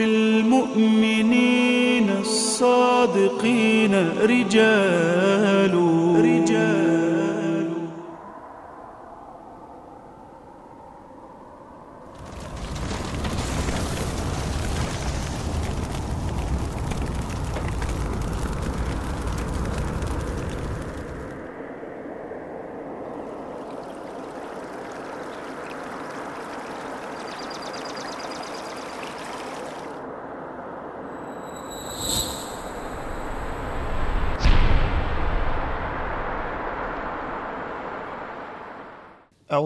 في المؤمنين الصادقين رجال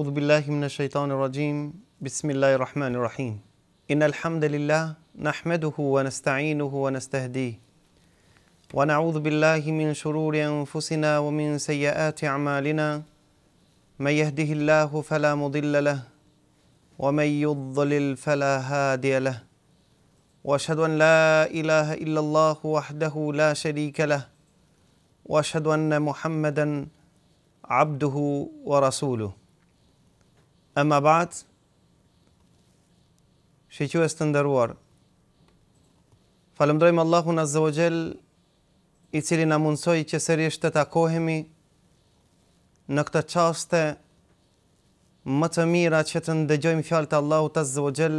أعوذ بالله من الشيطان الرجيم بسم الله الرحمن الرحيم إن الحمد لله نحمده ونستعينه ونستهديه ونعوذ بالله من شرور أنفسنا ومن سيئات أعمالنا من يهده الله فلا مضل له ومن يضلل فلا هادي له واشهد ان لا اله الا الله وحده لا شريك له واشهد ان محمدا عبده ورسوله E mabat, shqyqu e së të ndërruar. Falemdrejmë Allahun Az-Zawajjel i cili në mundsoj që sërjesht të takohemi në këtë qaste më të mira që të ndëgjojmë fjall të Allahut Az-Zawajjel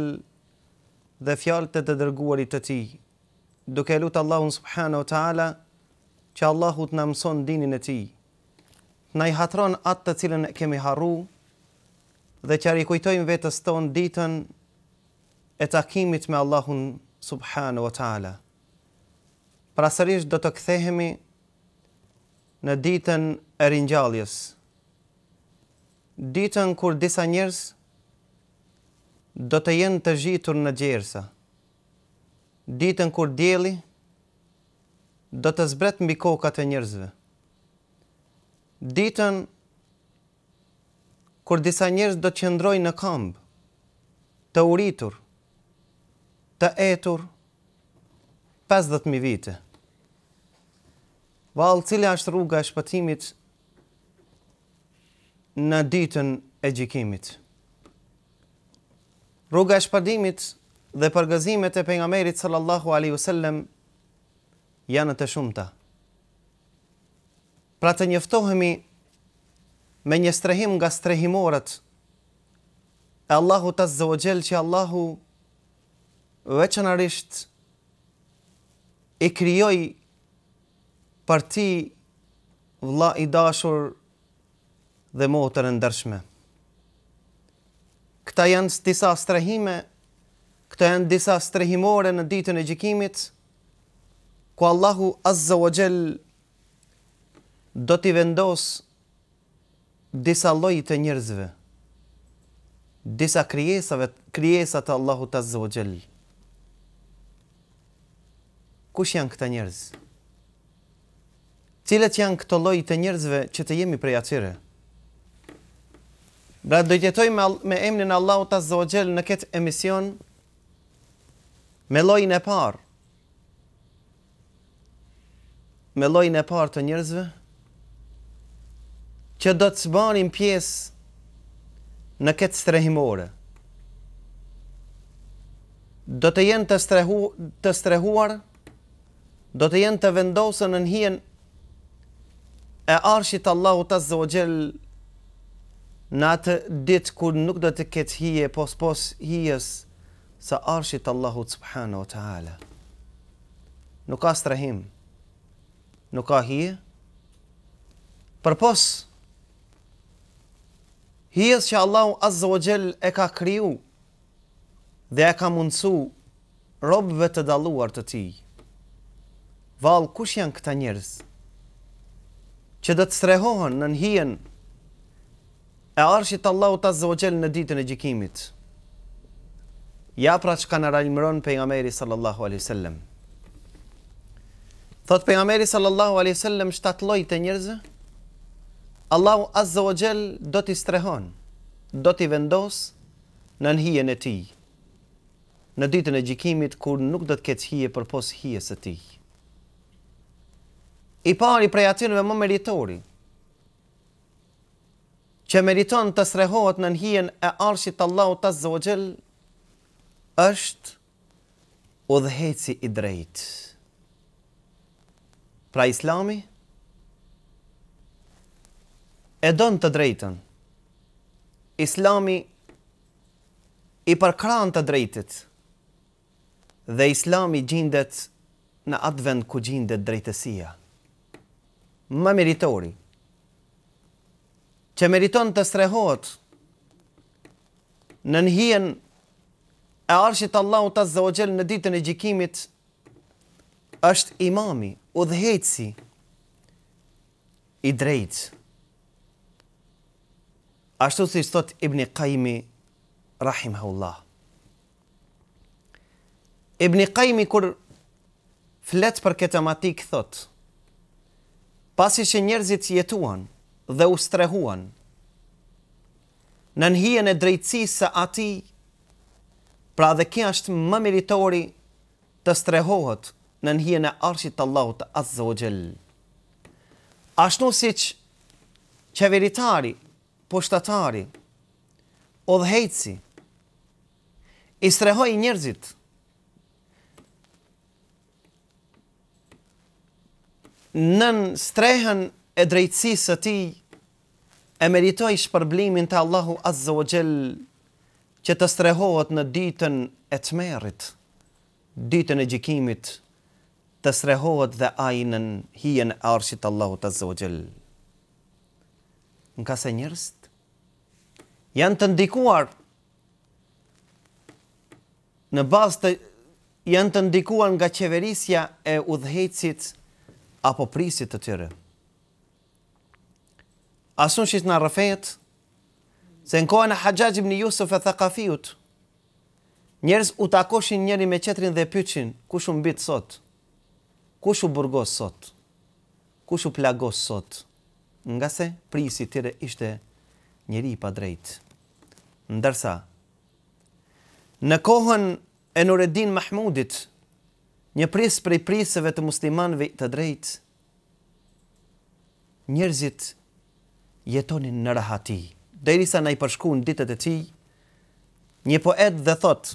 dhe fjall të të dërguarit të ti. Duk e lutë Allahun Subhanahu o Ta'ala që Allahut në mëson dinin e ti. Në i hatron atë të cilën e kemi harruë dhe që rikujtojmë kujtojmë vetës tonë ditën e takimit me Allahun Subhanu wa Ta'ala. Pra sërish do të këthehemi në ditën e rinjalljes, ditën kur disa njërës do të jenë të gjitur në gjersa, ditën kur djeli do të zbret mbi kokat e njërzve, ditën kur disa njerëz do të qëndrojnë në këmb, të uritur, të etur 50000 vite. Vallë cila është rruga e shpëtimit në ditën e gjikimit. Rruga e shpëtimit dhe përgëzimet e pejgamberit sallallahu alaihi wasallam janë të shumta. Pra të njoftohemi me një strehim nga strehimorët e Allahu të zëvëgjel që Allahu veçanarisht i kryoj për ti vla i dashur dhe motër e ndërshme. Këta janë disa strehime, këta janë disa strehimore në ditën e gjikimit, ku Allahu azza wa do t'i vendosë disa lloje të njerëzve disa krijesave krijesa të Allahut azza wa jall kush janë këta njerëz cilët janë këto lloje të njerëzve që të jemi prej atyre Pra do jetoj me me emrin Allahu ta zogjel në këtë emision me llojin e parë. Me llojin e parë të njerëzve që do të zbanin pjesë në këtë strehimore. Do të jenë të, strehu, të strehuar, do të jenë të vendosën në njën e arshit Allahu të zogjel në atë ditë kur nuk do të këtë hije, pos pos hijes së arshit Allahu të subhanu të hala. Nuk ka strehim, nuk ka hije, për posë, Hijes që Allahu Azza wa Jell e ka kriju dhe e ka mundësu robëve të daluar të ti. valë kush janë këta njërës që dhe të strehohen në në hijen e arshit Allahu Azza wa Jell në ditën e gjikimit? Ja pra që ka në rajmëron për nga meri sallallahu alaihi sallam. Thot për nga meri sallallahu shtatë sallam e të njërëzë Allahu Azza wa Jell do t'i strehon, do t'i vendos në nëhijen e ti, në ditën e gjikimit kur nuk do t'ket hije për posë hije së ti. I pari prej atyreve më meritori, që meriton të strehot në nëhijen e arshit Allahu Azza wa Jell, është u dheheci i drejtë. Pra islami, e don të drejtën. Islami i përkran të drejtit dhe islami gjindet në atë vend ku gjindet drejtësia. Më meritori, që meriton të srehot në nëhien e arshit Allahu të zëvogjel në ditën e gjikimit, është imami, u dhejtësi, i drejtë. Ashtu si shtot Ibni Kajmi, Rahim Haullah. Ibni Kajmi, kur fletë për këtë amatik, thot, pasi që njerëzit jetuan dhe ustrehuan, në nëhien e drejtësi së ati, pra dhe kja është më meritori të strehohet në nëhien e arshit të laut azogjel. Ashtu si që qeveritari, poshtatari, odhejci, i strehoj njërzit, nën strehen e drejtsisë ti, e meritoj shpërblimin të Allahu Azza o Gjellë, që të strehohet në ditën e të merit, ditën e gjikimit, të strehohet dhe ajinën hien e arshit Allahu Azza o Gjellë. Në kase njërzit, janë të ndikuar në bazë të janë të ndikuar nga qeverisja e udhëhecit apo prisit të tyre. Asun shqit në rëfet, se në kohën e haqajim një Jusuf e thakafiut, njerës u takoshin njeri me qetrin dhe pyqin, kush u sot, kush u burgos sot, kush u plagos sot, nga se prisit tyre ishte njeri i pa drejtë ndërsa në kohën e Nureddin Mahmudit një pris prej prisëve të muslimanëve të drejtë njerëzit jetonin në rahati derisa na i në ditët e tij një poet dhe thot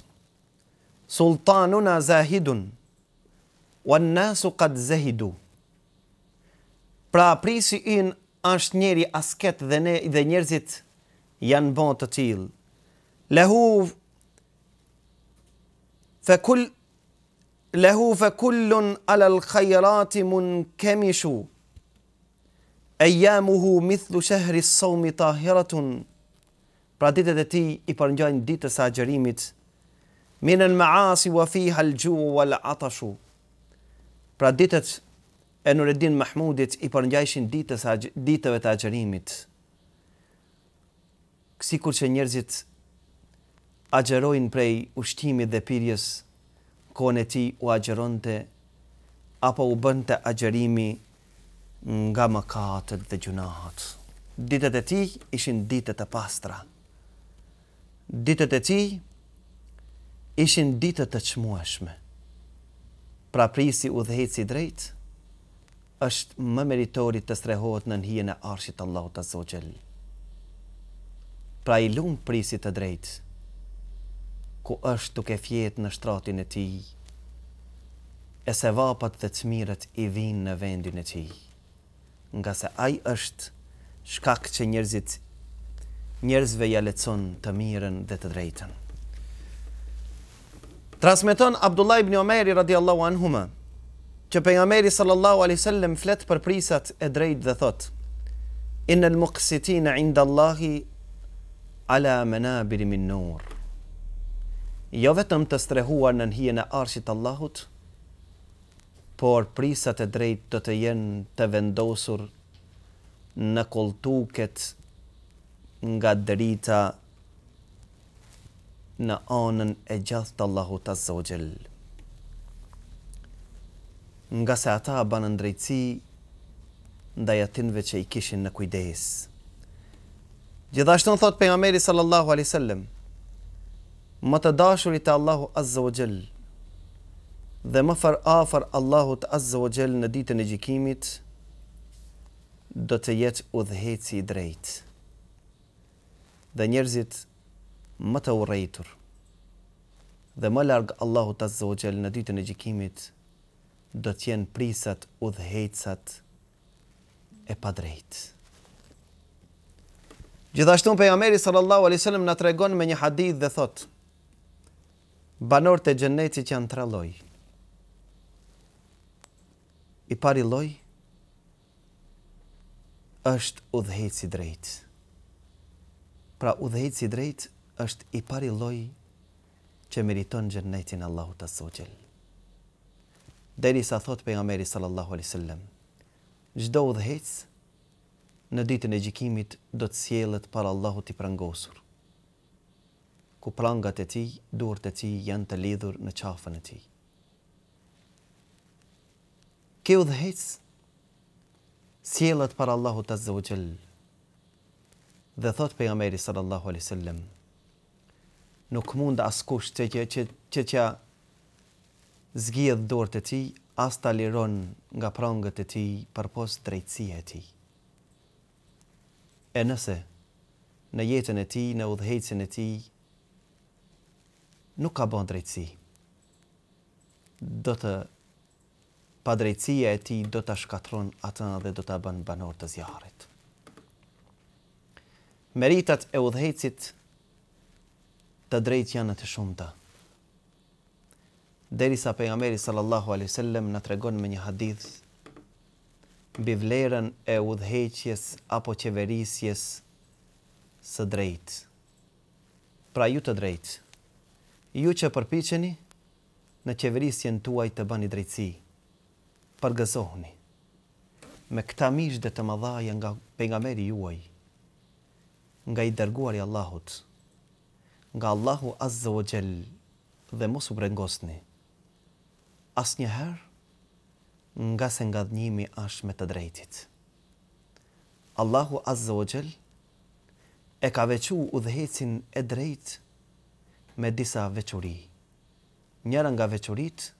sultanuna zahidun wan nasu qad zahidu pra prisi in është njeri asket dhe ne dhe njerëzit janë bën të tillë lehu fa kull lehu fa kullun ala al khayrat mun kemishu ayamuhu mithlu shahri as-sawmi tahiratun pra ditet e tij i përngjajn ditës e saxhërimit min al maasi wa fiha al ju wa al atash pra ditet e Nureddin Mahmudit i përngjajshin ditën e saxhërimit sikur që njerëzit agjerojnë prej ushtimit dhe pirjes, kone ti u agjeronte, apo u bënte agjerimi nga mëkatët dhe gjunahat. Ditët e ti ishin ditët e pastra. Ditët e ti ishin ditët e qmueshme. Pra prisi u si drejt, është më meritori të strehot në njën e arshit Allah të zogjel. Pra i lumë prisi të drejtë, ku është tuk e fjetë në shtratin e ti, e se vapat dhe cmirët i vinë në vendin e ti, nga se aj është shkak që njerëzit, njerëzve lecon të mirën dhe të drejten. Transmeton Abdullah ibn Omeri radiallahu anhuma, që për nga meri sallallahu alisallem fletë për prisat e drejt dhe thotë, inë lë muqësitin e indë Allahi, ala mena birimin nërë jo vetëm të strehuar në njën e arshit Allahut, por prisat e drejt të të jenë të vendosur në koltuket nga drita në anën e gjathë të Allahut Azogjel. Nga se ata banë në drejtësi, nda jatinve që i kishin në kujdes. Gjithashtë në thot për nga meri sallallahu alai më të dashurit e Allahu Azza wa Jell dhe më far Allahu Azza wa Jell në ditën e gjikimit do të jetë u i drejtë. dhe njerëzit më të urejtur dhe më largë Allahu Azza wa Jell në ditën e gjikimit do të jenë prisat u e pa Gjithashtu pejgamberi sallallahu alaihi wasallam na tregon me një hadith dhe thotë, banor të gjenneti që janë tra loj. I pari loj, është u si drejtë. Pra u si drejtë, është i pari loj që meriton gjenneti në Allahu të sotjel. Dhejri sa thot për nga meri sallallahu alisillem, gjdo u në ditën e gjikimit do të sjellët para Allahut i prangosur ku prangat e tij, duart e tij janë të lidhur në qafën e tij. Ke udhëhec s'jellët para Allahu Azza wa Dhe thot pejgamberi sallallahu alaihi wasallam, nuk mund askush të që që që që zgjidh dorët e ti, as të aliron nga prangët e ti për posë drejtësia e ti. E nëse, në jetën e ti, në udhejtësin e ti, nuk ka bën drejtësi. Do të pa drejtësia e ti do të shkatron atën dhe do të bën banor të zjarit. Meritat e udhejcit të drejt janë të shumë të. Deri sa pejë Ameri sallallahu alesillem në tregon me një hadith bivlerën e udheqjes apo qeverisjes së drejtë. Pra ju të drejtë, ju që përpiqeni në qeverisjen tuaj të bëni drejtësi. Përgëzohuni me këta mish dhe të madhaj nga pejgamberi juaj, nga i dërguari i Allahut, nga Allahu Azza wa Jell dhe mos u brengosni asnjëherë nga se ngadhnimi as me të drejtit. Allahu Azza wa Jell e ka u udhëhecin e drejtë me disa veçuri. Njëra nga veçurit,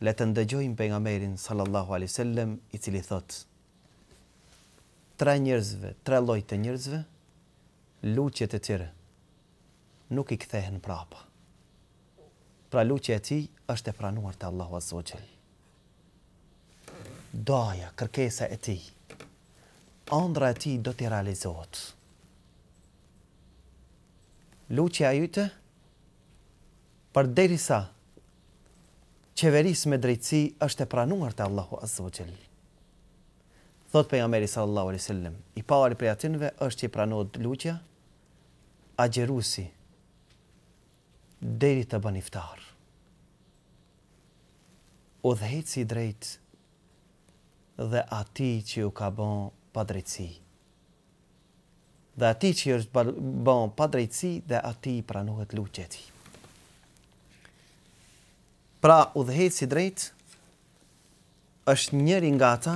le të ndëgjojmë për nga merin sallallahu i cili thot, tre njërzve, tre lojtë njërzve, luqjet e tjere, nuk i kthehen prapa. Pra luqje e ti është e pranuar të Allahu Azogjel. Doja, kërkesa e ti, andra e ti do t'i realizohet. Luqje e jute, për derisa qeveris me drejtësi është e pranuar të Allahu Azogjel. Thot për nga meri sallallahu alesillim, i pari për jatinve është i pranuar të luqja, a gjerusi, deri të bëniftar. O dhejtë si drejtë dhe ati që ju ka bën pa drejtësi. Dhe ati që ju është bon pa drejtësi dhe ati i pranohet luqja ti. Pra udhëheci drejt është njëri nga ata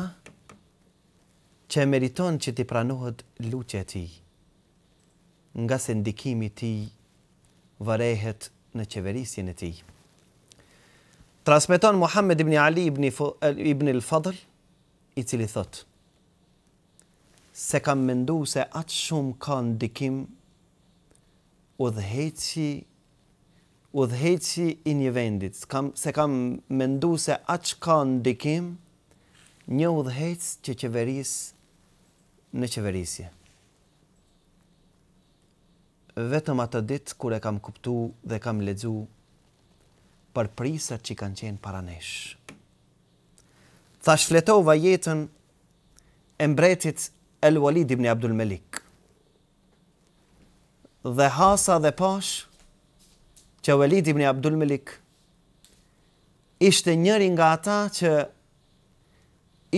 që e meriton që ti pranohet lutja e tij. Nga se ndikimi i tij varehet në qeverisjen e tij. Transmeton Muhammed ibn Ali ibn ibn al-Fadl i cili thot: Se kam menduar se atë shumë ka ndikim udhëheci udhëheqësi i një vendit, kam, se kam mendu se atë që ka ndikim, një udhëheqës që qeveris në qeverisje. Vetëm atë ditë kure kam kuptu dhe kam ledzu për prisat që kanë qenë paranesh. Tha shfletova jetën e mbretit El Walid ibn Abdul Melik. Dhe hasa dhe pashë, që Walid ibn Abdul Malik ishte njëri nga ata që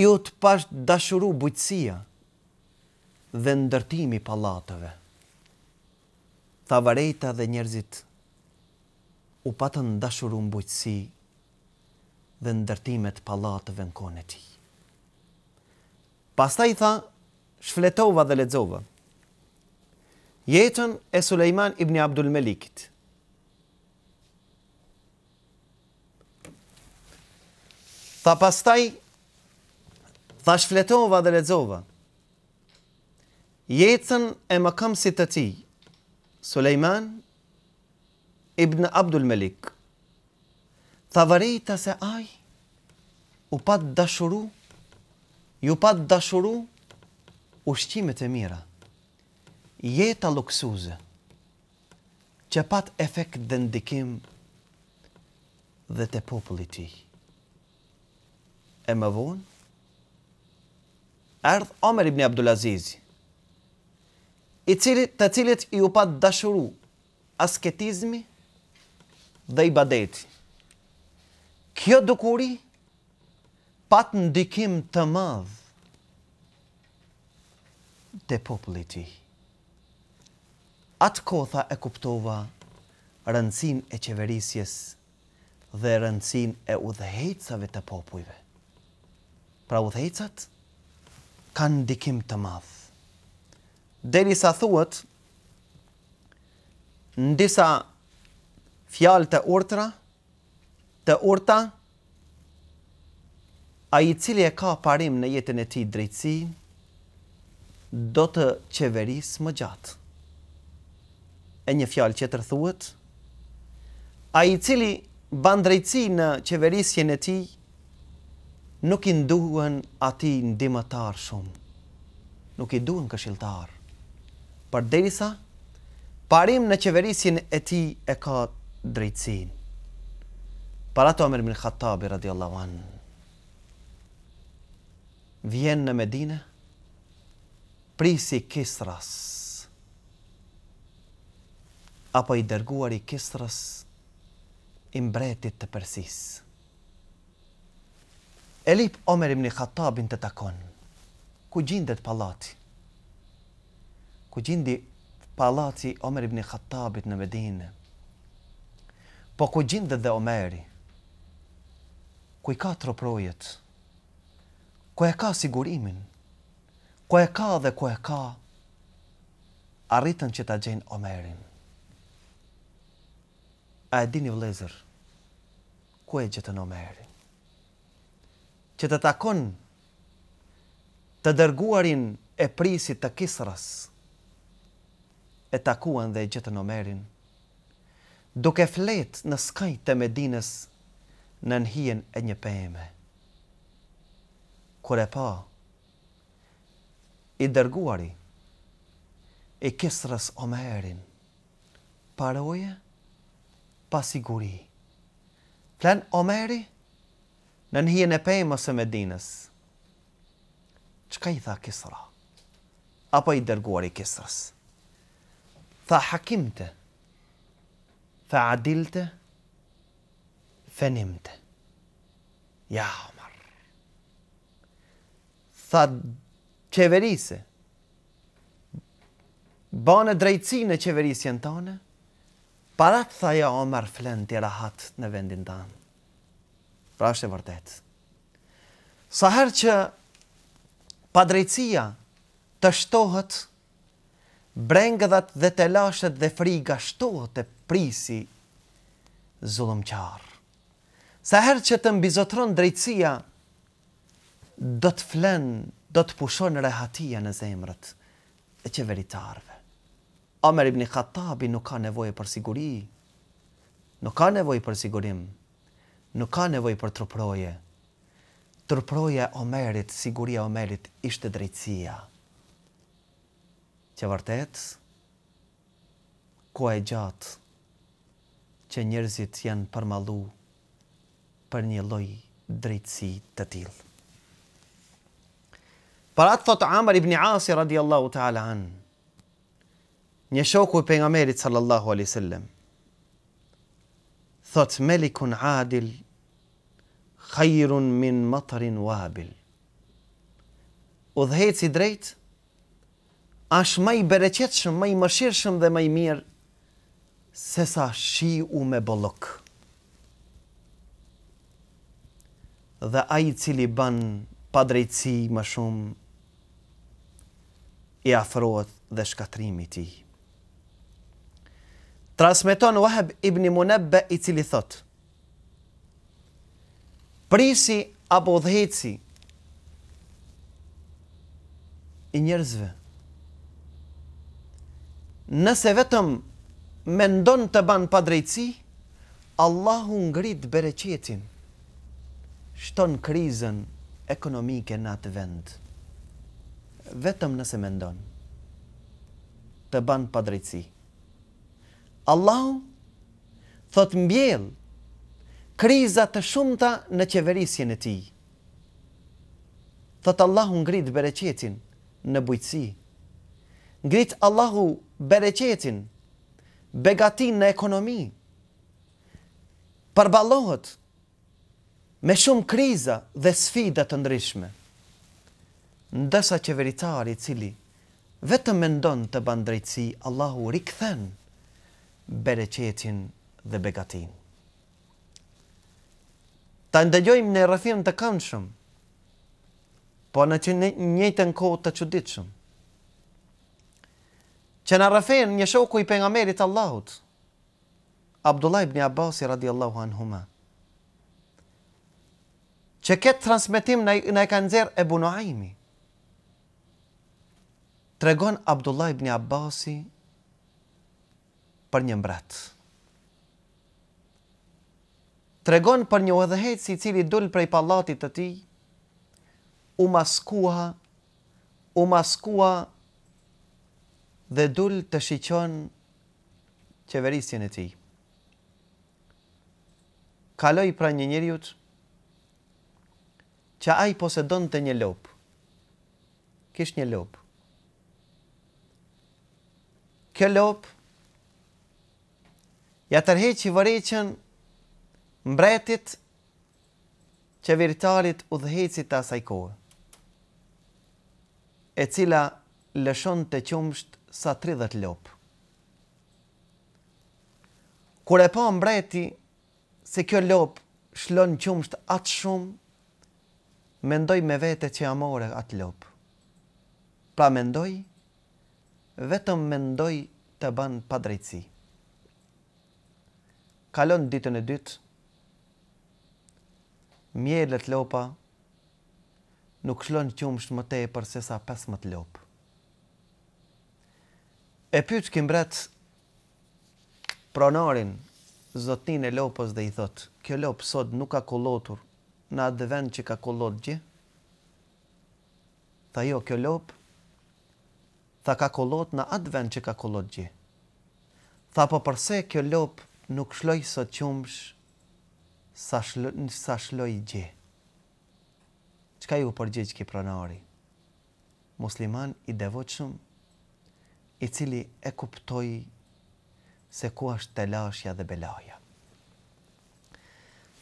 i u të pash dashuru bujtësia dhe ndërtimi palatëve. Thavarejta dhe njerëzit u patën dashuru më bujtësi dhe ndërtimet palatëve në kone ti. Pasta i tha, shfletova dhe ledzova. Jetën e Suleiman ibn Abdul Melikit, Tha pastaj, tha shfletova dhe ledzova, jetën e më kam si të ti, Suleiman ibn Abdul Melik, tha vërejta se aj, u pat dashuru, ju pat dashuru, ushqimet e mira, jeta luksuze, që pat efekt dhe ndikim dhe të populli ti e më vonë, ardh Omer ibn Abdulazizi, i cili të cilit i u pat dashuru asketizmi dhe i badeti. Kjo dukuri pat ndikim të madhë të popullit ti. Atë kotha e kuptova rëndësin e qeverisjes dhe rëndësin e udhejtësave të popujve. Pra u kanë ndikim të madhë. Deri sa ndisa në fjalë të urtra, të urta, a i cili e ka parim në jetën e ti drejtësi, do të qeveris më gjatë. E një fjalë që të rëthuët, a i cili ban drejtësi në qeverisjen e ti, nuk i nduhen ati ndimëtar shumë, nuk i duhen këshiltar. Për derisa, parim në qeverisin e ti e ka drejtsin. Për ato Amir Min Khattabi, radiallahu anë, vjen në Medine, prisi Kisras, apo i dërguar i Kisras, imbretit të persisë. E lip Omer ibn Khattabin të takon. Ku gjindet palati? Ku gjindi palati Omer ibn Khattabit në Medine? Po ku gjindet dhe Omeri? Ku i ka të roprojet? Ku e ka sigurimin? Ku e ka dhe ku e ka? Arritën që ta gjenë Omerin. A e dini vlezër, ku e gjithën Omerin? që të takon të dërguarin e prisit të kisrës, e takuan dhe gjithë në merin, duke flet në skajt të medines në nëhien e një pëjme. Kure pa, i dërguari, i kisrës o merin, paroje, pasiguri. Plen o në njën e pejmë ose me dinës. Qëka i tha kisra? Apo i dërguar i kisras? Tha hakimte, tha adilte, fenimte. Ja, Omar. Tha qeverise, banë drejtsinë e qeverisjen tonë, parat tha ja, Omar, flenë të hatë në vendin danë. Pra është e vërtet. Sa herë që pa drejtësia të shtohët, brengëdhat dhe të dhe friga shtohët e prisi zullëm qarë. Sa herë që të mbizotron drejtësia, do të flenë, do të pushonë rehatia në zemrët e qeveritarve. Omer ibn Khattabi nuk ka nevojë për siguri. Nuk ka nevojë për sigurim, nuk ka nevoj për tërproje. Tërproje o merit, siguria o merit, ishte drejtsia. Që vartet, ku e gjatë që njërzit janë përmalu për një loj drejtsi të tilë. Për atë thotë Amar ibn Asi radiallahu ta'ala anë, një shoku i pengamerit sallallahu alisillem, thotë Melikun Adil khajrun min matarin wabil. U dhejtë si drejtë, ashtë maj bereqetëshëm, maj mëshirëshëm dhe maj mirë, se sa shi u me bollëk. Dhe ajë cili banë padrejtësi më shumë, i afrohet dhe shkatrimi ti. Transmeton Wahab ibn Munabba i cili thotë, prisi apo dheci i njerëzve. Nëse vetëm me ndonë të banë pa drejci, Allahu ngrit bereqetin, shton krizën ekonomike në atë vend. Vetëm nëse me ndonë të banë pa drejci. Allahu thot mbjellë krizat të shumëta në qeverisjen e ti. Thotë Allahu ngritë bereqetin në bujtësi. Ngritë Allahu bereqetin, begatin në ekonomi. Përbalohët me shumë kriza dhe sfidat të ndryshme. Ndësa qeveritari cili vetëm mendon të bandrejtësi, Allahu rikëthen bereqetin dhe begatin ta ndëgjojmë në rrëfim të këndshëm, po në që njëtën kohë të quditëshëm. Që në rrëfim një shoku i pengamerit Allahut, Abdullah ibn Abbas i radiallahu anhuma, që këtë transmitim në e kanë zërë e bunoajmi, të regon Abdullah ibn Abbas i për një mbratë të regon për një udhëhec si cili dull prej pallatit të ti, u maskua, u maskua dhe dul të shiqon qeverisjen e ti. Kaloj pra një njëriut që aj posedon të një lopë, kish një lopë. Kë lopë, ja tërheq i vëreqën mbretit qeveritarit udhëhecit të asaj kohë, e cila lëshon të qumsht sa 30 lopë. Kur e pa mbreti se kjo lopë shlon qumsht atë shumë, mendoj me vete që amore atë lopë. Pra mendoj, vetëm mendoj të banë padrejtësi. Kalon ditën e dytë, mjellet lopa nuk shlon qumsht më te për se sa pesmet lop. E pyqë kim pronarin zotin e lopës dhe i thot, kjo lopë sot nuk ka kolotur në atë dhe vend që ka kolot gjë, tha jo, kjo lopë, tha ka kolot në atë vend që ka kolot gjë. Tha po përse kjo lopë nuk shloj sot qumsh sa shloj, sa shloj gje. Qka ju përgje që ki pranari? Musliman i devoqëm, i cili e kuptoj se ku është telashja dhe belaja.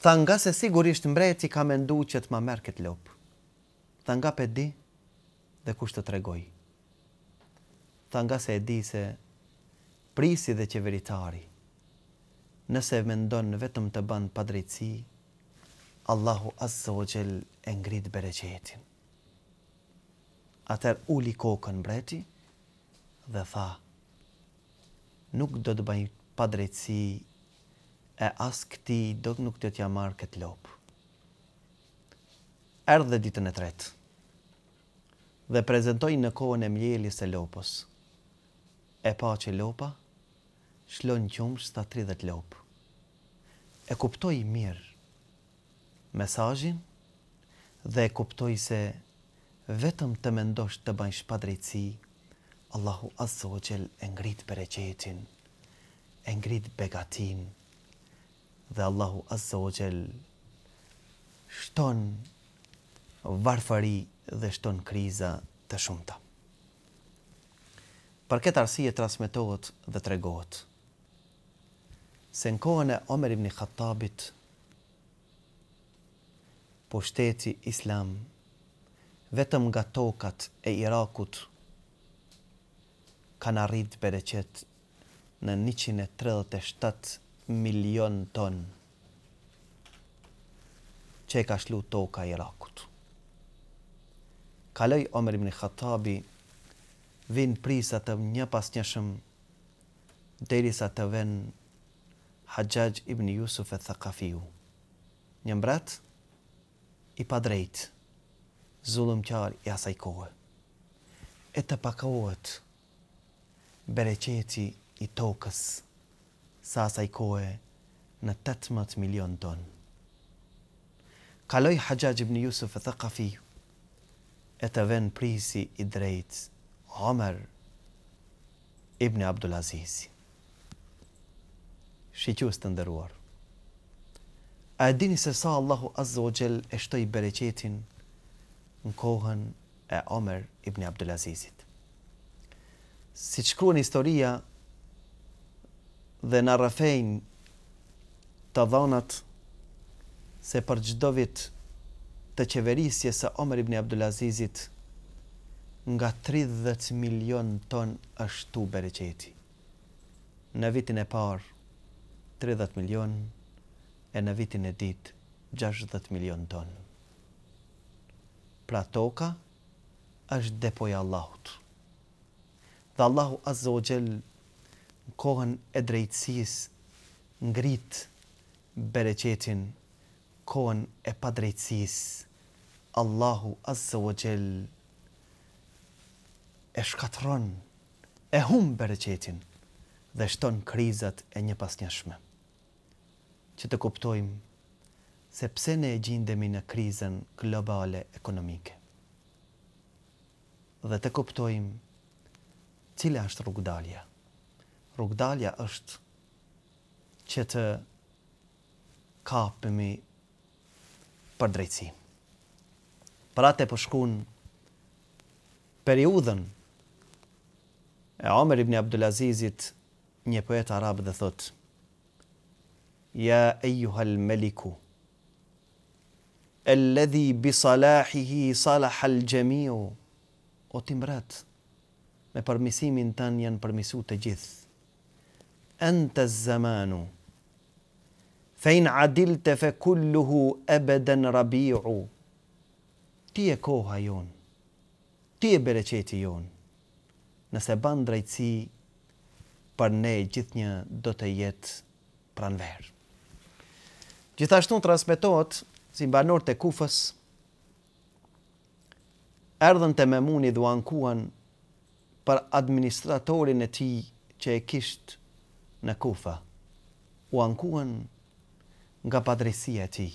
Tha nga se sigurisht mbreti ka mendu që të ma merë këtë lopë. Tha nga pe di dhe kushtë të tregoj. Tha nga se e di se prisi dhe qeveritari, nëse mendon vetëm të bën padrejti, Allahu Azza wa Jall e ngrit bereqetin. Atër uli kokën mbreti dhe tha: Nuk do të bëj padrejti e as këti do të nuk të t'ja marrë këtë lopë. Erdhë dhe ditën e tretë dhe prezentoj në kohën e mjelis e lopës. E pa që lopa, shlon qumës të 30 lopë e kuptoi mirë mesazhin dhe e kuptoi se vetëm të mendosh të bësh padrejtësi Allahu azza e ngrit për eqetin e ngrit begatin dhe Allahu azza wa shton varfëri dhe shton kriza të shumta për këtë arsye transmetohet dhe tregohet se në kohën e Omer ibn Khattabit pushteti po Islam vetëm nga tokat e Irakut kanë arritë bereqet në 137 milion ton që e ka shlu toka Irakut. Kaloj Omer ibn Khattabi vinë prisat të një pas njëshëm deri sa të venë Hajjaj ibn Yusuf al-Thaqafiu. Një mbrat i padrejt, qar i asaj kohe. E të pakohet bereqeti i tokës sa asaj në 18 milion ton. Kaloj Hajjaj ibn Yusuf al-Thaqafiu e të ven prisi i drejt Omer ibn Abdulazizi shiqus të ndëruar. A dini se sa Allahu Azza wa Gjell e shtoj bereqetin në kohën e Omer ibn Abdulazizit. Si qkruen historia dhe në rëfejn të dhonat se për gjdo vit të qeverisje se Omer ibn Abdulazizit nga 30 milion ton është tu bereqeti. Në vitin e parë 30 milion e në vitin e dit 60 milion ton. Pra toka është depoja Allahut. Dhe Allahu Azza o Gjell në kohën e drejtsis ngrit bereqetin kohën e padrejtsis Allahu Azza o Gjell e shkatron e hum bereqetin dhe shton krizat e një pas njëshme që të kuptojmë se pse ne e gjindemi në krizën globale ekonomike. Dhe të kuptojmë cila është rrugdalja. Rrugdalja është që të kapemi për drejtësi. Pra te përshkun periudhen e Omer ibn Abdulazizit një poet arab dhe thotë ja ejuhal meliku, alladhi bi salahihi salahal gjemiu, o ti mërët, me përmisimin tënë janë përmisu të gjithë. Entë zëmanu, fejnë adil të fe kulluhu ebeden rabiu, ti e koha jonë, ti e bereqeti jonë, nëse bandë drejtësi, për ne gjithë një do të jetë pranverë. Gjithashtu në transmitohet, si mbanor të kufës, erdhën të memuni dhu ankuan për administratorin e ti që e kisht në kufa. U ankuan nga padresia ti.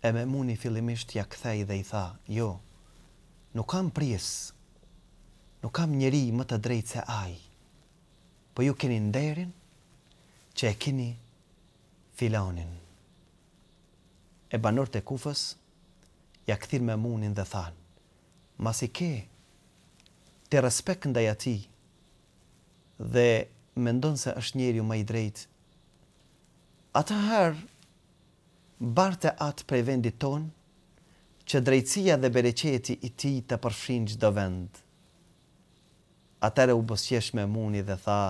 E memuni fillimisht ja kthej dhe i tha, jo, nuk kam pries, nuk kam njeri më të drejt se aj, po ju keni nderin që e keni filanin. E banor të kufës, ja këthir me munin dhe than, mas i ke, të respekt ndaj ati, dhe me ndonë se është njeri u ma i drejt, atëherë, barte atë prej vendit ton që drejtësia dhe bereqeti i ti të përfrinë gjdo vend. Atëherë u bësqesh me muni dhe tha,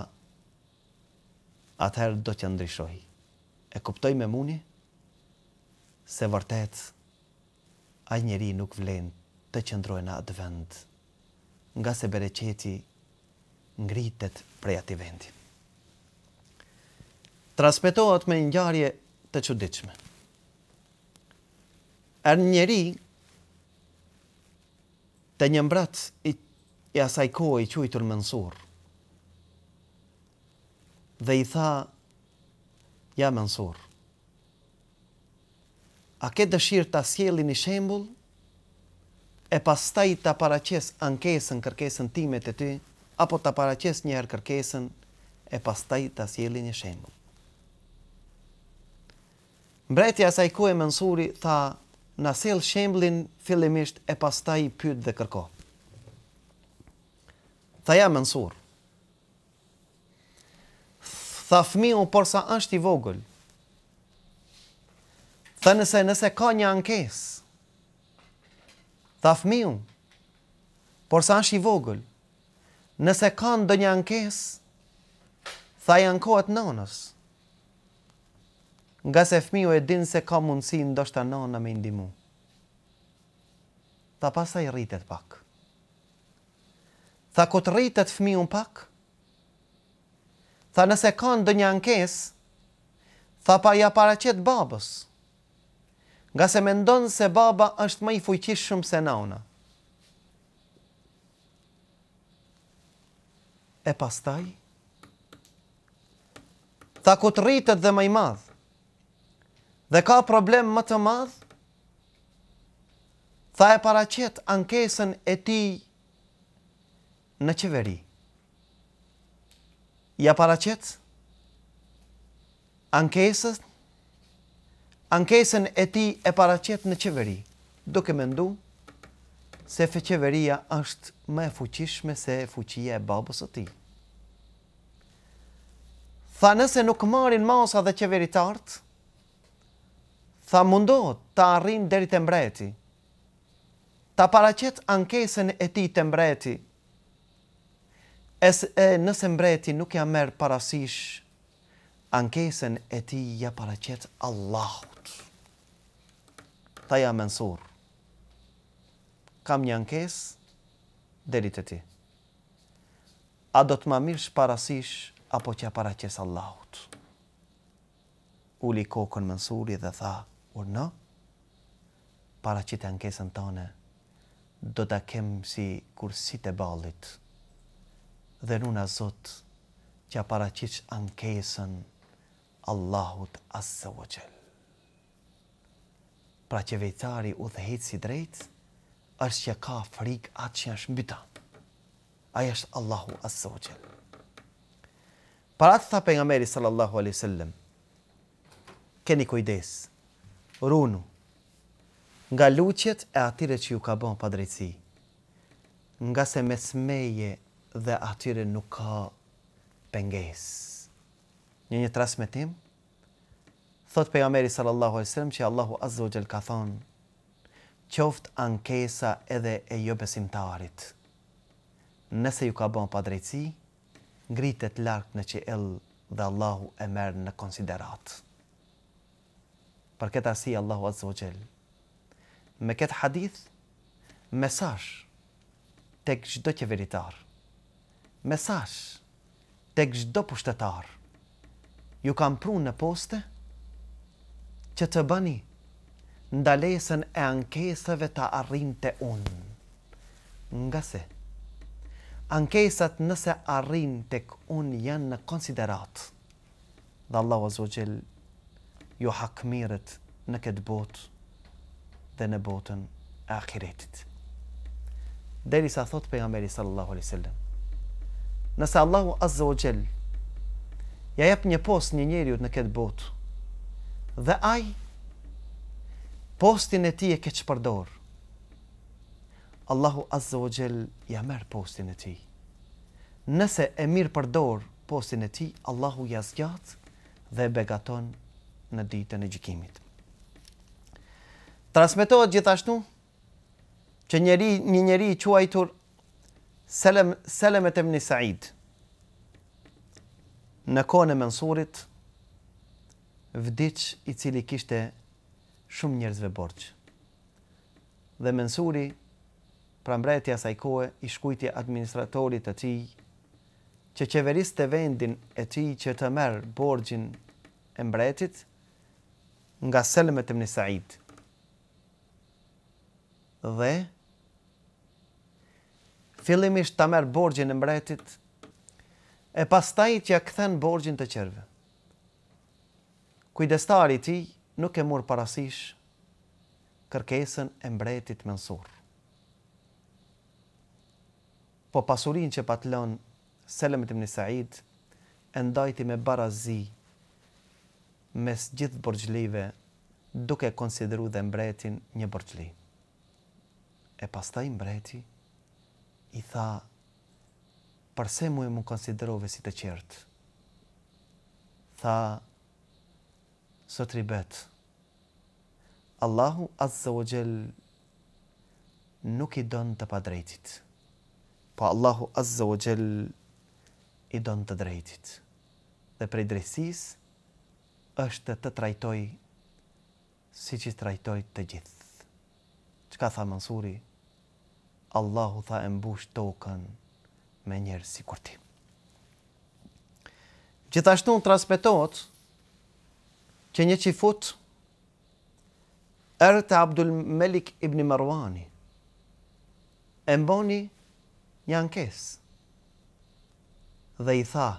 atëherë do t'ja ndryshojë e kuptoj me muni se vërtet a njeri nuk vlen të qëndrojnë në atë vend nga se bereqeti ngritet prej ati vendi. Traspetohet me njarje të quditshme. Er njeri të një mbrat i, i asaj i quajtur mënsur dhe i tha njëri ja me A ke dëshirë të asjeli një shembul, e pas taj të paraces ankesën kërkesën timet e ty, apo të paraces njerë kërkesën, e pas taj të asjeli një shembul. Mbretja sa i ku e mënsuri tha në sel shemblin fillimisht e pastaj pyet dhe kërko. Tha ja mënsur tha fmiu por sa është i vogël. Tha nëse, nëse ka një ankes, tha fmiu por sa është i vogël, nëse ka ndë një ankes, tha i ankohet nënës. Nga se fëmiu e din se ka mundësi ndoshta nënë në me ndimu. Tha pasaj rritet pak. Tha këtë rritet fmiu pak, tha nëse ka ndonjë ankesë, tha pa ja paraqet babës. Nga se mendon se baba është më i fuqishëm se nauna. E pastaj tha ku të rritët dhe më i madh. Dhe ka problem më të madh? Tha e paraqet ankesën e tij në qeveri ja paracet ankesës, ankesën e ti e paracet në qeveri, duke me ndu se feqeveria është më e fuqishme se e fuqia e babës o ti. Tha nëse nuk marin masa dhe qeveritartë, tha mundot të arrin deri të mbreti, ta paracet ankesën e ti të mbreti, e, nëse mbreti nuk ja merë parasish, ankesen e ti ja paracet Allahut. Ta ja mensur. Kam një ankes, delit e ti. A do të ma mirësh parasish, apo që ja paracet Allahut. Uli kokën mensuri dhe tha, ur në, paracet e ankesen të do të kemë si kursit e balitë dhe nuna Zot që a paracic ankesën Allahut Azza wa Jal. Pra që vejtari u dhejtë si drejt, është që ka frik atë që është mbyta. Aja është Allahu Azza wa Jal. Pra atë thapë nga meri sallallahu aleyhi keni kujdes, runu, nga luqet e atire që ju ka bon pa drejtësi, nga se mesmeje dhe atyre nuk ka penges. Një një trasmetim, thot pe jameri sallallahu e sërëm që Allahu Azzu Gjell ka thonë, qoft ankesa edhe e jo besimtarit. Nëse ju ka bon pa drejtësi, ngritet lartë në që elë dhe Allahu e merë në konsiderat. Për këtë arsi, Allahu Azzu Gjell, me këtë hadith, mesash të gjdo që veritarë, mesaj të gjdo pushtetar ju kam prunë në poste që të bëni ndalesën e ankesëve të arrim të unë. Nga se, ankesat nëse arrim të unë janë në konsiderat dhe Allah ozë gjelë ju hakmirët në këtë botë dhe në botën e akiretit. Deri sa thotë pejgamberi sallallahu alaihi wasallam nëse Allahu Azza wa Jell ja jep një post një njeriu në këtë botë dhe ai postin e tij e këtë përdor. Allahu Azza wa Jell ja merr postin e tij. Nëse e mirë përdor postin e tij, Allahu ja zgjat dhe e begaton në ditën e gjykimit. Transmetohet gjithashtu që njëri, një njeri i quajtur Selam Selam ibn Said. Në kohën e Mansurit vdiç i cili kishte shumë njerëzve borxh. Dhe Mansuri pra mbretja asaj kohe i shkujti administratorit të tij që qeveriste vendin e tij që të merr borxhin e mbretit nga Selam ibn Said. Dhe fillimisht ta merr borxhin e mbretit e pastaj t'ia kthen borxhin të qervë. Kujdestari i ti tij nuk e mor parasysh kërkesën e mbretit mensur. Po pasurin që pat lënë Selemet ibn Said e ndajti me barazi mes gjithë borxhlive duke konsideru dhe mbretin një borxhli. E pastaj mbreti i tha, përse mu e më konsiderove si të qertë? Tha, sot ribet, Allahu azza o gjelë nuk i donë të pa drejtit, po Allahu azza o gjelë i donë të drejtit. Dhe prej drejtsis është të trajtoj si që trajtoj të gjithë. Që ka tha mënsuri, Allahu tha e mbush tokën me njerë si kur Gjithashtu në transmitohet që një qifut erë të Abdul Melik ibn Marwani e mboni një ankes dhe i tha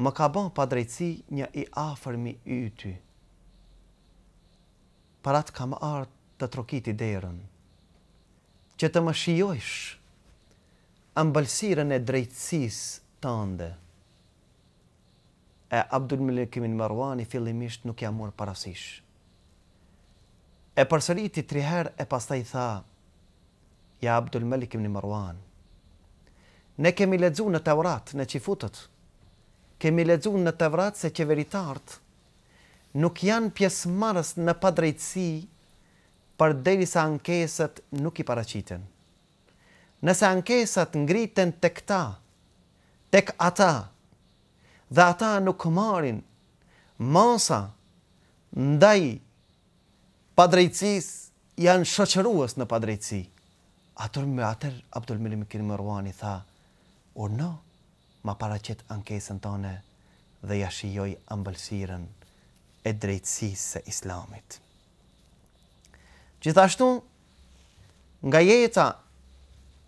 më ka bon pa drejtësi një i afermi i ty parat kam artë të trokiti derën që të më shijojsh ambëlsiren e drejtsis të ndë. E Abdul Melikimin Marwani fillimisht nuk ja murë parasish. E përsëriti triher e pasta i tha, ja Abdul Melikimin Marwan, ne kemi ledzu në të vrat në futët, kemi ledzu në të vrat se qeveritartë, nuk janë pjesë marës në padrejtësi për deri sa ankesët nuk i paracitën. Nëse ankesat ngriten të këta, të këta, dhe ata nuk këmarin, masa, ndaj, padrejtësis, janë shëqëruës në padrejtësi, Atër me atër, Abdul Milim Kiri tha, ur në, ma paracit ankesën tone, dhe jashijoj ambëlsiren e drejcis e islamit. Gjithashtu, nga jeta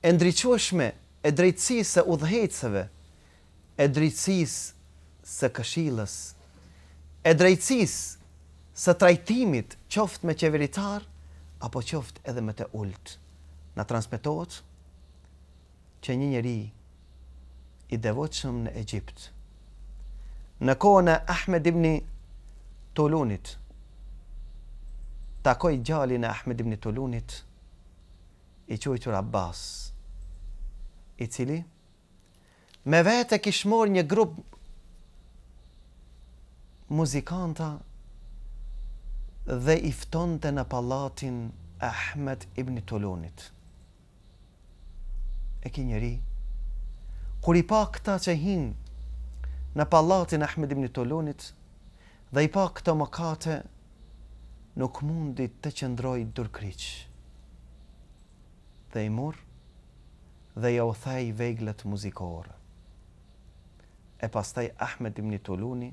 e ndryqueshme e drejtësisë e udhëheqësve, e drejtësisë së këshillës, e drejtësisë së trajtimit, qoftë me qeveritar apo qoftë edhe me të ullët. na transmetohet që një njeri i devotshëm në Egjipt, në kohën e Ahmed ibn Tolunit, takoj gjallin e Ahmed ibn Tulunit, i qujtur Abbas, i cili, me vete kishmor një grup muzikanta dhe iftonte në palatin Ahmed ibn Tulunit. E ki njëri, kur i pa këta që hinë në palatin Ahmed ibn Tulunit, dhe i pa këta më kate, nuk mundi të qëndroj dërkriq. Dhe i mur, dhe ja u i vejglet muzikore. E pas taj Ahmed i Mnituluni,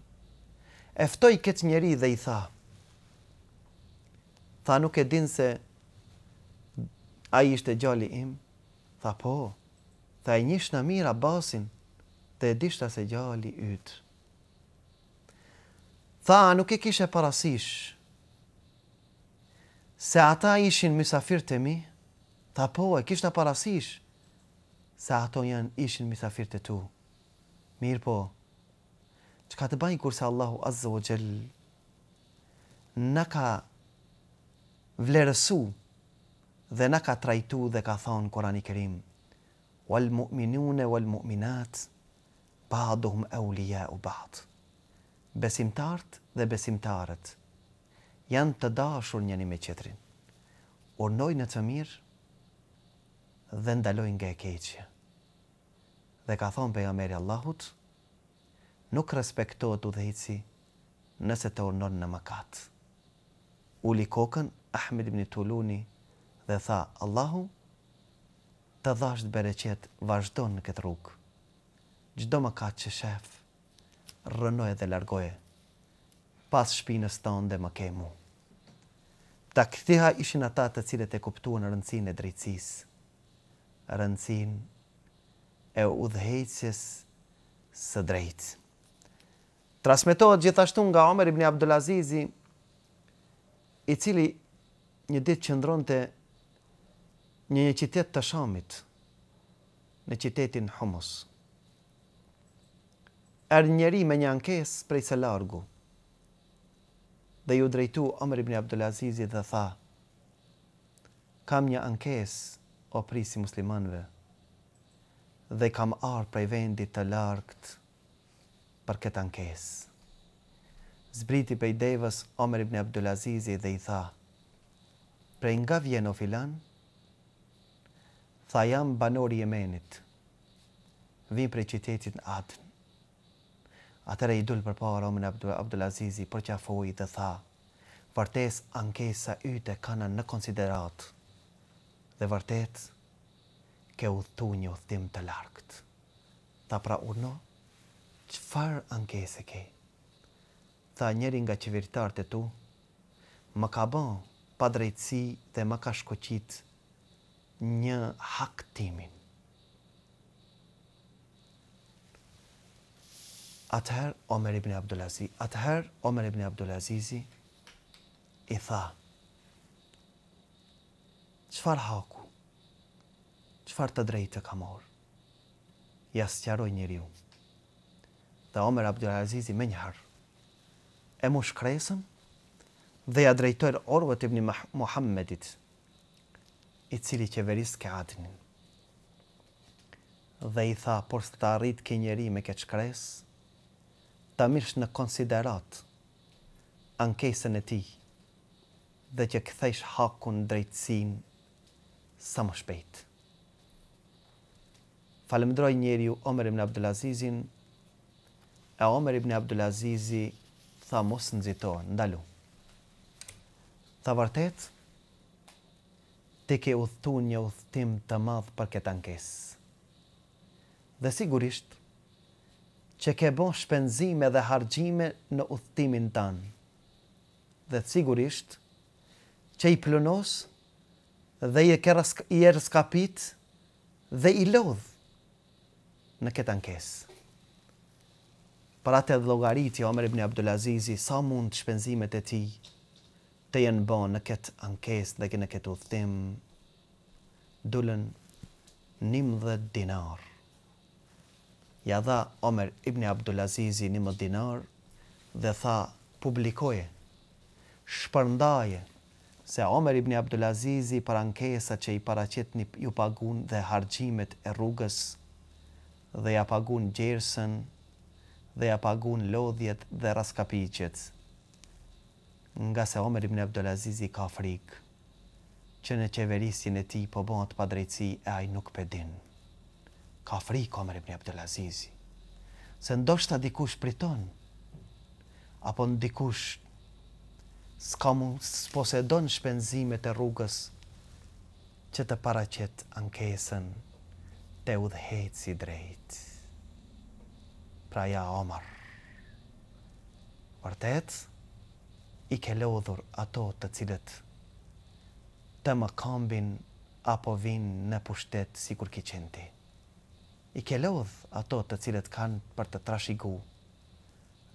eftoj këtë njeri dhe i tha, tha nuk e din se a i shte gjalli im, tha po, tha e njish në mira basin, dhe e dishta se gjalli yt Tha nuk e kishe parasish, tha nuk e kishe parasish, se ata ishin misafir të mi, ta po e kishtë në parasish, se ato janë ishin misafir të tu. Mirë po, që ka të bajnë kurse Allahu Azza o Gjellë, në ka vlerësu dhe në ka trajtu dhe ka thonë Koran i Kerim, wal mu'minune, wal mu'minat, ba'duhum dhum e ulija u ba Besimtartë dhe besimtarët, janë të dashur njëri me tjetrin. Urnojnë të mirë dhe ndalojnë nga e keqja. Dhe ka thonë pejgamberi Allahut, nuk respektohet udhëheci nëse të urnon në mëkat. Uli kokën Ahmed ibn Tuluni dhe tha: "Allahu të dhash bereqet vazhdon në këtë rrugë. Çdo mëkat që shef, rënoje dhe largoje pas shpinës onde më kemu. Ta këthiha ishin ata të cilët e kuptuan rëndësin e drejtsis, rëndësin e udhejtësis së drejtës. Trasmetohet gjithashtu nga Omer ibn Abdulazizi, i cili një ditë qëndron të një një qitet të shamit, në qitetin Humus. Erë njeri me një ankes prej se largu, dhe ju drejtu Omer ibn Abdulazizit dhe tha, kam një ankes o prisi muslimanve dhe kam arë prej vendit të larkt për këtë ankes. Zbriti pej devës Omer ibn Abdulazizit dhe i tha, prej nga vjen o filan, tha jam banori jemenit, vim prej qitetit në atën. Atëre i dulë për para omin Abdul, për që a fojit dhe tha, vërtes ankesa yte kanë në konsiderat dhe vërtet ke u thu një u të larkët. Tha pra urno, qëfar ankesi ke? Tha njerin nga qivirtar të tu, më ka bën pa drejtësi dhe më ka shkoqit një haktimin. Atëherë Omer ibn Abdulaziz, atëherë Omer ibn Abdulazizi i tha: qëfar haku? qëfar të drejtë ka marr?" Ja sqaroi njeriu. Dhe Omer Abdulazizi më njëherë e mu kresën dhe ja drejtoi Orvet ibn Muhammedit, i cili qeverisë ke Adnin. Dhe i tha: "Por të arritë ke njerë me ke shkresë, ta mirësh në konsiderat ankesën e ti dhe që këthesh hakun drejtsin sa më shpejt. Falemdroj njeri ju Omer ibn Abdulazizin e Omer ibn Abdulazizi tha mos nëzitohën, ndalu. Tha vartet te ke uthtu një uthtim të madhë për këtë ankesë. Dhe sigurisht që ke bën shpenzime dhe hargjime në udhtimin tan. Dhe sigurisht që i plonos dhe i ke rask dhe i lodh në këtë ankesë. Për atë të logaritja Omer ibn Abdulaziz sa mund shpenzimet e tij të jenë bën në këtë ankesë dhe në këtë udhtim dolën dhe dinar ja dha Omer ibn Abdulazizi një më dinar dhe tha publikoje, shpërndaje, se Omer ibn Abdulazizi për ankesa që i paracet një ju pagun dhe hargjimet e rrugës dhe ja pagun gjersën dhe ja pagun lodhjet dhe raskapicjet. Nga se Omer ibn Abdulazizi ka frikë, që në qeverisin e ti po bëhat pa drejtësi e aj nuk pedinë ka fri Komer ibn Abdul Aziz. Se ndoshta dikush priton apo ndikush s'ka mu s'posedon shpenzimet e rrugës që të paracet ankesën të udhejt si drejt. Pra ja omar. Vërtet, i ke lodhur ato të cilët të më kombin apo vinë në pushtet si kur ki qenë ti i ke lodh ato të cilët kanë për të trashigu.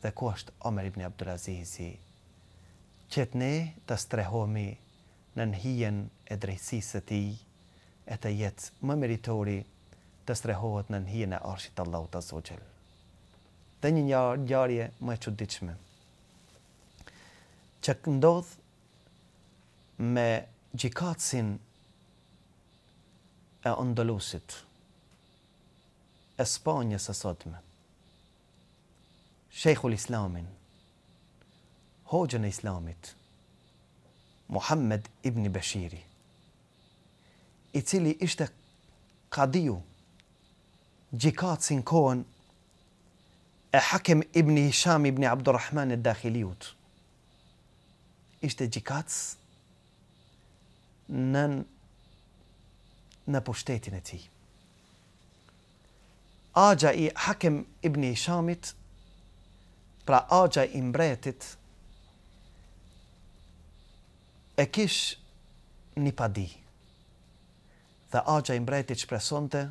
Dhe ku është Omer ibn Abdulazizi? Qëtë ne të strehomi në hijen e drejtësisë të ti, e të jetë më meritori të strehohet në hijen e arshit Allahu të zogjel. Dhe një njarje më e qëtëdiqme, që këndodh me gjikacin e ndëlusit, e Spanjës së sotme. Sheikhul Islamin, hoqën e Islamit, Muhammed ibn Bashiri, i cili ishte kadiu gjikatsin kohën e Hakim ibn Hisham ibn Abdurrahman al-Dakhiliut. Ishte gjikats në në pushtetin e tij. Agja i Hakem ibn Shamit, pra Agja i Mbretit, e kish një padi. Dhe Agja i Mbretit shpresonte,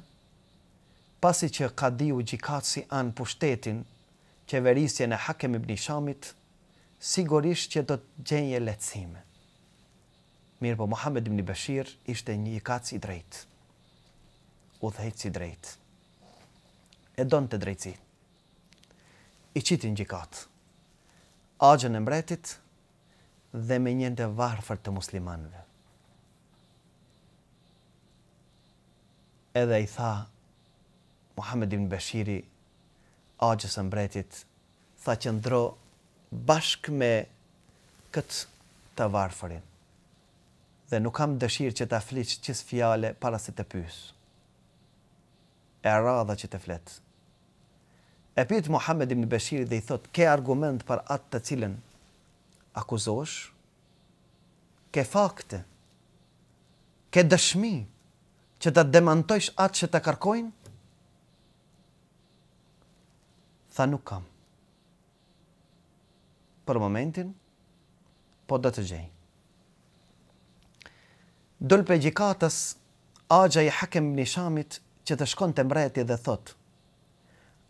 pasi që ka di u gjikaci anë pushtetin, qeverisje në Hakem ibn Shamit, sigurisht që do të gjenje letësime. Mirë po, Mohamed ibn i ishte një i drejtë. U dhejtë si drejtë e donë të drejci. I qitin gjikat, agjën e mbretit dhe me njën të varfër të muslimanve. Edhe i tha, Muhammed ibn Beshiri, agjës e mbretit, tha që ndro bashk me këtë të varfërin. Dhe nuk kam dëshirë që ta fliqë qësë fjale para se të pysë e radha që të flet. E pyet Muhammed ibn Bashir dhe i thot: "Ke argument për atë të cilën akuzosh? Ke fakte? Ke dëshmi që ta demantosh atë që ta kërkojnë?" Tha: "Nuk kam." Për momentin, po do të gjej. Dull për gjikatës, agja i hakem një shamit që të shkon të mbreti dhe thot,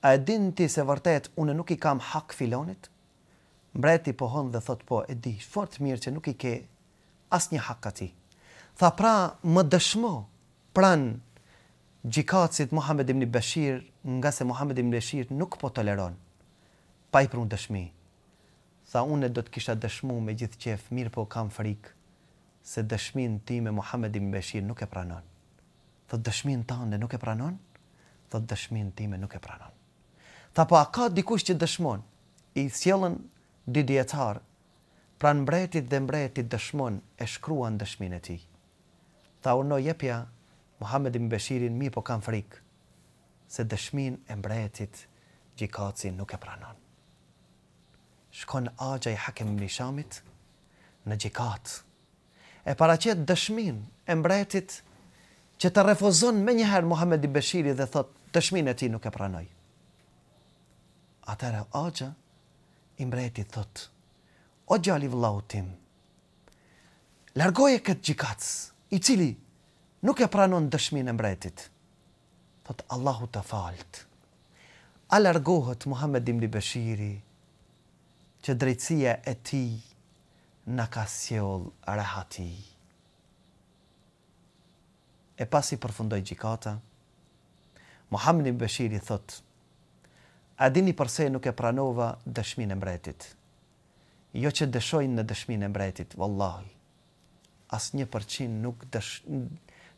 a e din ti se vërtet une nuk i kam hak filonit? Mbreti pohon dhe thot po, e di, fort mirë që nuk i ke as një hak ka ti. Tha pra më dëshmo pran Gjikacit Muhammed ibn Bashir, nga se Muhammed ibn Bashir nuk po toleron. Pa i prun dëshmi. Tha unë do të kisha dëshmu me gjithë qef, mirë po kam frik, se dëshmin ti me Muhammed ibn Bashir nuk e pranon. Thot dëshmin tënde nuk e pranon? Thot dëshmin time nuk e pranon. Tha po a ka dikush që dëshmon? I sjellën dy dietar. Pran mbretit dhe mbretit dëshmon e shkruan dëshmin e tij. Tha unë no, jepja Muhammed ibn Bashirin mi po kam frikë se dëshmin e mbretit gjikaci nuk e pranon. Shkon Aja i hakem në Nishamit në gjikat. E paracet dëshmin e mbretit që të refuzon me njëherë Muhammedi Beshiri dhe thot, të shmin e ti nuk e pranoj. Atere, o gjë, imbreti thot, o gjali vlautim, largoje këtë gjikac, i cili nuk e pranon dëshmin e mbretit. Thot, Allahu të falët. A largohet Muhammedi Mli Beshiri që drejtsia e ti në sjell rehatij e pas i përfundoj gjikata, Muhammed i Beshiri thot, a dini përse nuk e pranova dëshmin e mbretit, jo që dëshojnë në dëshmin e mbretit, vëllahi, as një përqin nuk, dësh...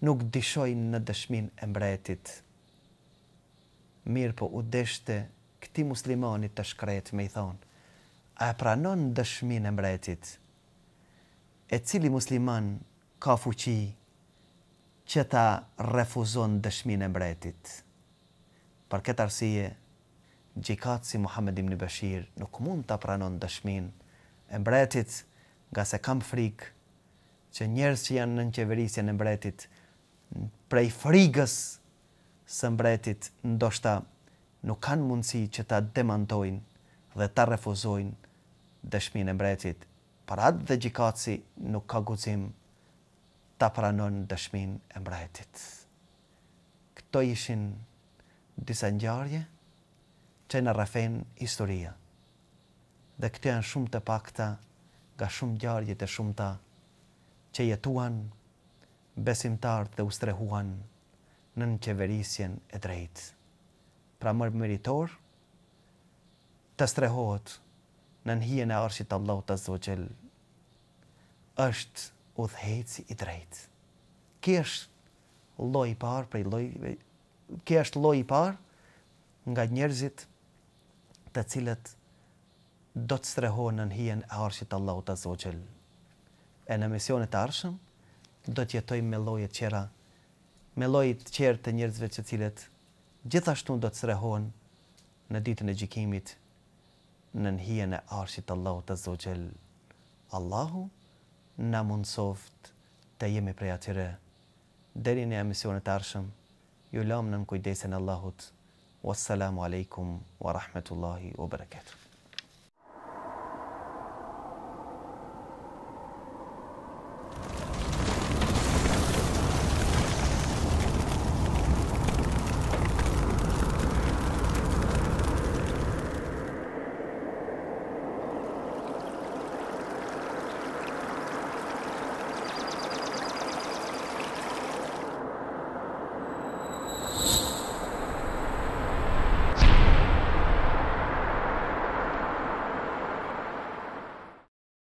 nuk dëshojnë në dëshmin e mbretit, mirë po u deshte këti muslimonit të shkret me i thonë, a e pranon dëshmin e mbretit, e cili musliman ka fuqi, që ta refuzon dëshmin e mbretit. Për këtë arsije, gjikatë si Muhammed ibn Bashir nuk mund të pranon dëshmin e mbretit nga se kam frikë që njerës që janë në nënqeverisjen e mbretit prej frigës së mbretit ndoshta nuk kanë mundësi që ta demantojnë dhe ta refuzojnë dëshmin e mbretit. Për atë dhe gjikatë nuk ka guzimë ta pranon dëshmin e mbretit. Këto ishin disa njarje që në rafen historia. Dhe këto janë shumë të pakta ga shumë njarje të shumë ta që jetuan besimtar dhe ustrehuan në në qeverisjen e drejt. Pra mërë mëritor të strehot në në hien e arshit Allah të zdoqel është u dheheci i drejtë. Kje është loj i parë, prej loj, kje është i parë nga njerëzit të cilët do të strehohen në hijen e arshit Allahu u të zogjel. E në misionit arshëm, do të jetoj me lojit qera, me lojit qera të njerëzve që cilët gjithashtu do të strehohen në ditën e gjikimit në hijen e arshit Allahu u të zogjel. Allahu, në mundësoft të jemi prej atyre. Deri në të arshëm, ju lamë në në kujdesin Allahut. Wassalamu alaikum wa rahmetullahi wa barakatuh.